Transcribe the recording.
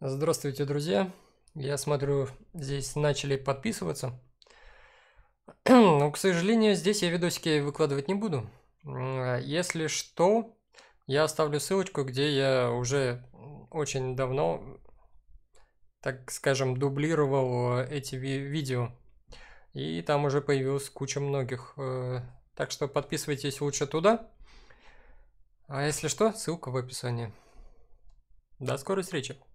Здравствуйте, друзья! Я смотрю, здесь начали подписываться. Но, к сожалению, здесь я видосики выкладывать не буду. Если что, я оставлю ссылочку, где я уже очень давно, так скажем, дублировал э, эти ви видео. И там уже появилась куча многих. Э, так что подписывайтесь лучше туда. А если что, ссылка в описании. До скорой встречи!